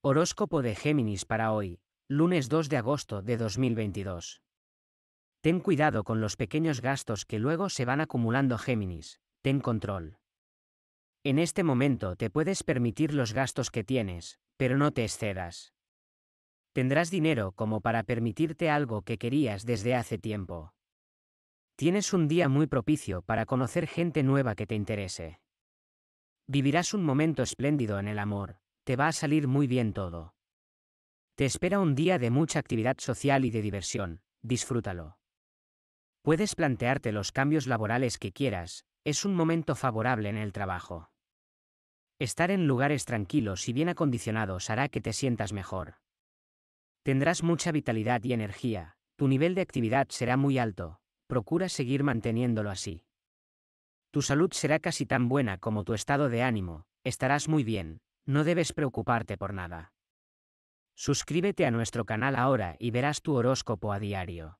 Horóscopo de Géminis para hoy, lunes 2 de agosto de 2022. Ten cuidado con los pequeños gastos que luego se van acumulando Géminis, ten control. En este momento te puedes permitir los gastos que tienes, pero no te excedas. Tendrás dinero como para permitirte algo que querías desde hace tiempo. Tienes un día muy propicio para conocer gente nueva que te interese. Vivirás un momento espléndido en el amor, te va a salir muy bien todo. Te espera un día de mucha actividad social y de diversión, disfrútalo. Puedes plantearte los cambios laborales que quieras, es un momento favorable en el trabajo. Estar en lugares tranquilos y bien acondicionados hará que te sientas mejor. Tendrás mucha vitalidad y energía, tu nivel de actividad será muy alto, procura seguir manteniéndolo así. Tu salud será casi tan buena como tu estado de ánimo, estarás muy bien, no debes preocuparte por nada. Suscríbete a nuestro canal ahora y verás tu horóscopo a diario.